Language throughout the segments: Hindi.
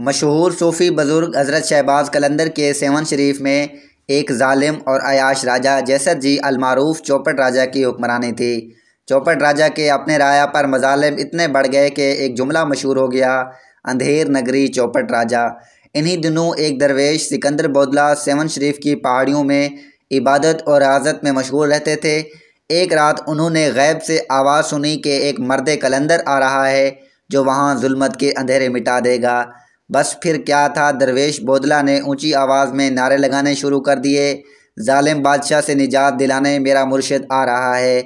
मशहूर सूफ़ी बुज़ुर्ग हज़रत शहबाज़ कलंदर के सेवन शरीफ में एक ालिम और आयाश राजा जैसर जी अलमारूफ चौपट राजा की हुक्मरानी थी चौपट राजा के अपने राया पर मजालम इतने बढ़ गए कि एक जुमला मशहूर हो गया अंधेर नगरी चौपट राजा इन्हीं दिनों एक दरवेश सिकंदर बोदला सेवन शरीफ की पहाड़ियों में इबादत और हाजत में मशहूर रहते थे एक रात उन्होंने गैब से आवाज़ सुनी कि एक मर्द कलंदर आ रहा है जो वहाँ जुल्मत के अंधेरे मिटा देगा बस फिर क्या था दरवेश बोदला ने ऊंची आवाज़ में नारे लगाने शुरू कर दिए ालिम बादशाह से निजात दिलाने मेरा मुर्शद आ रहा है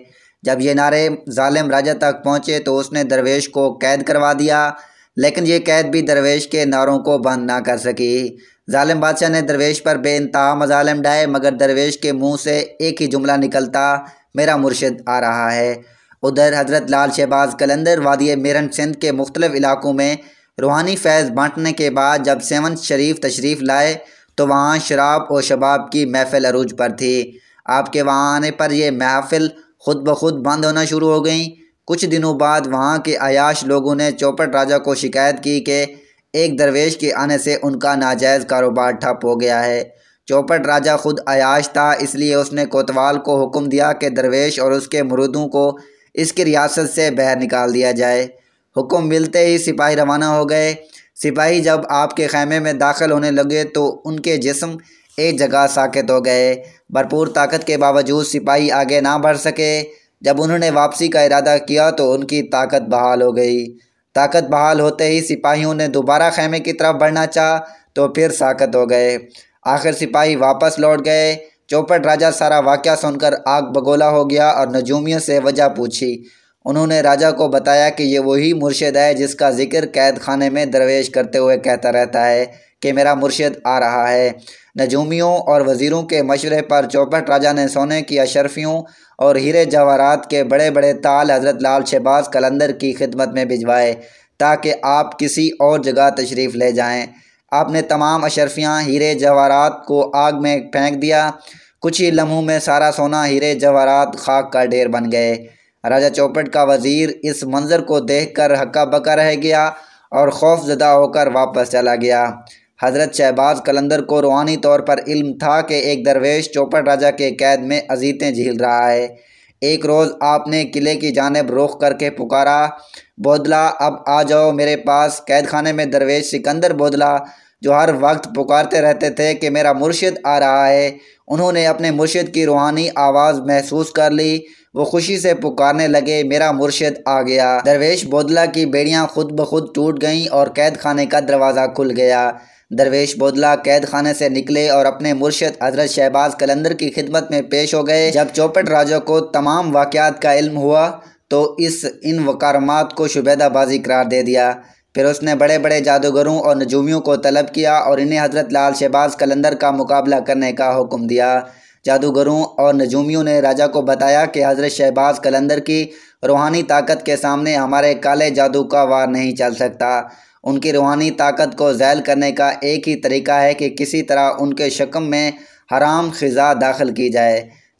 जब ये नारे ालिम राजा तक पहुँचे तो उसने दरवेश को कैद करवा दिया लेकिन ये कैद भी दरवेश के नारों को बंद ना कर सकी ालिम बादशाह ने दरवेश पर बेनता मजालम डाए मगर दरवेश के मुंह से एक ही जुमला निकलता मेरा मुर्शद आ रहा है उधर हज़रत लाल शहबाज कलंदर वादी मेरन सिंध के मुख्तलिफ़ इलाकों में रूहानी फैज़ बांटने के बाद जब सेवन शरीफ तशरीफ़ लाए तो वहाँ शराब और शबाब की महफ़िल अरूज पर थी आपके वहाँ आने पर यह महफ़िल खुद ब खुद बंद होना शुरू हो गई कुछ दिनों बाद वहाँ के आयाश लोगों ने चौपट राजा को शिकायत की कि एक दरवेश के आने से उनका नाजायज़ कारोबार ठप हो गया है चौपट राजा खुद आयाश था इसलिए उसने कोतवाल को हुक्म दिया कि दरवेश और उसके मुरुदों को इसकी रियासत से बाहर निकाल दिया जाए हुक्म मिलते ही सिपाही रवाना हो गए सिपाही जब आपके खैमे में दाखिल होने लगे तो उनके जिस्म एक जगह साकित हो गए भरपूर ताकत के बावजूद सिपाही आगे ना बढ़ सके जब उन्होंने वापसी का इरादा किया तो उनकी ताकत बहाल हो गई ताकत बहाल होते ही सिपाहियों ने दोबारा खैमे की तरफ बढ़ना चाह तो फिर साकत हो गए आखिर सिपाही वापस लौट गए चौपट राजा सारा वाक्य सुनकर आग बगोला हो गया और नजूमियों से वजह पूछी उन्होंने राजा को बताया कि ये वही मुर्शद है जिसका ज़िक्र कैद खाने में दरवेश करते हुए कहता रहता है कि मेरा मुर्शद आ रहा है नजूमियों और वज़ीरों के मशवरे पर चौपट राजा ने सोने की अशरफियों और हीरे जवारात के बड़े बड़े ताल हज़रत लाल शहबाज कलंदर की खिदमत में भिजवाए ताकि आप किसी और जगह तशरीफ़ ले जाएँ आपने तमाम अशरफियाँ हीरे जवारात को आग में फेंक दिया कुछ ही लम्हों में सारा सोना हीरे जवारात खाक का ढेर बन गए राजा चौपट का वज़ीर इस मंज़र को देख कर हक्का बका रह गया और खौफ ज़दा होकर वापस चला गया हज़रत शहबाज कलंदर को रूहानी तौर पर इल्म था कि एक दरवेश चौपट राजा के कैद में अजीतें झील रहा है एक रोज़ आपने किले की जानब रुख करके पुकारा बोदला अब आ जाओ मेरे पास कैद खाने में दरवेश सिकंदर बोदला जो हर वक्त पुकारते रहते थे कि मेरा मुर्शिद आ रहा है उन्होंने अपने मुर्शिद की रूहानी आवाज़ महसूस कर ली वो खुशी से पुकारने लगे मेरा मुर्शिद आ गया दरवेश बोदला की बेड़ियाँ खुद ब खुद टूट गईं और कैद खाने का दरवाज़ा खुल गया दरवेश बोदला कैद खाने से निकले और अपने मुर्शद हजरत शहबाज कलंदर की खिदमत में पेश हो गए जब चौपट राजा को तमाम वाक़ात का इल्म हुआ तो इस इन वकारमात को शुबेदाबाजी करार दे दिया फिर उसने बड़े बड़े जादूगरों और नजूमियों को तलब किया और इन्हें हज़रत लाल शहबाज कलंदर का मुकाबला करने का हुक्म दिया जादूगरों और नजूमियों ने राजा को बताया कि हज़रत शहबाज कलंदर की रूहानी ताकत के सामने हमारे काले जादू का वार नहीं चल सकता उनकी रूहानी ताकत को जैल करने का एक ही तरीका है कि किसी तरह उनके शकम में हराम ख़ज़ा दाखिल की जाए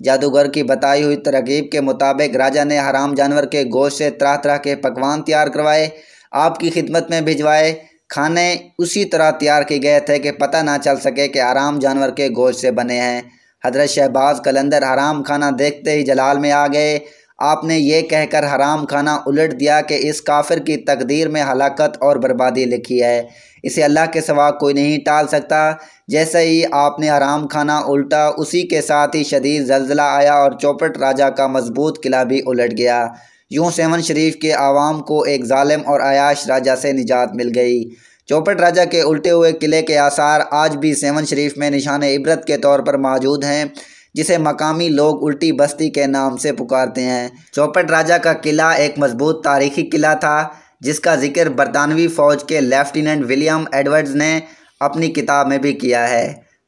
जादूगर की बताई हुई तरकीब के मुताबिक राजा ने हराम जानवर के गोश से तरह तरह के पकवान तैयार करवाए आपकी खिदमत में भिजवाए खाने उसी तरह तैयार किए गए थे कि पता ना चल सके कि आराम जानवर के गोश से बने हैं हजरत शहबाज कलंदर हराम खाना देखते ही जलाल में आ गए आपने ये कहकर हराम खाना उलट दिया कि इस काफिर की तकदीर में हलाकत और बर्बादी लिखी है इसे अल्लाह के सवा कोई नहीं टाल सकता जैसे ही आपने हराम खाना उल्टा उसी के साथ ही शदीद जलजिला आया और चौपट राजा का मजबूत किला भी उलट गया यूँ सेवन शरीफ के आवाम को एक ालम और आयाश राजा से निजात मिल गई चौपट राजा के उल्टे हुए किले के आसार आज भी सेवन शरीफ में निशान इबरत के तौर पर मौजूद हैं जिसे मकामी लोग उल्टी बस्ती के नाम से पुकारते हैं चौपट राजा का किला एक मजबूत तारीखी किला था जिसका जिक्र बरतानवी फ़ौज के लेफ्टिनेंट विलियम एडवर्ड्स ने अपनी किताब में भी किया है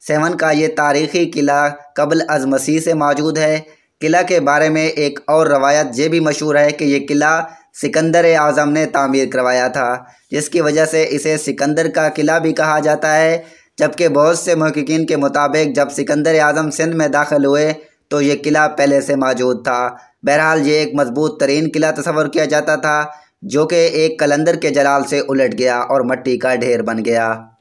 सेवन का ये तारीखी किला कबल अज मसीह से मौजूद है किला के बारे में एक और रवायत ये भी मशहूर है कि ये किला सिकंदर आज़म ने तामीर करवाया था जिसकी वजह से इसे सिकंदर का किला भी कहा जाता है जबकि बहुत से महकिन के मुताबिक जब सिकंदर आज़म सिंध में दाखिल हुए तो ये किला पहले से मौजूद था बहरहाल ये एक मजबूत तरीन किला तस्वर किया जाता था जो कि एक कलंदर के जलाल से उलट गया और मट्टी का ढेर बन गया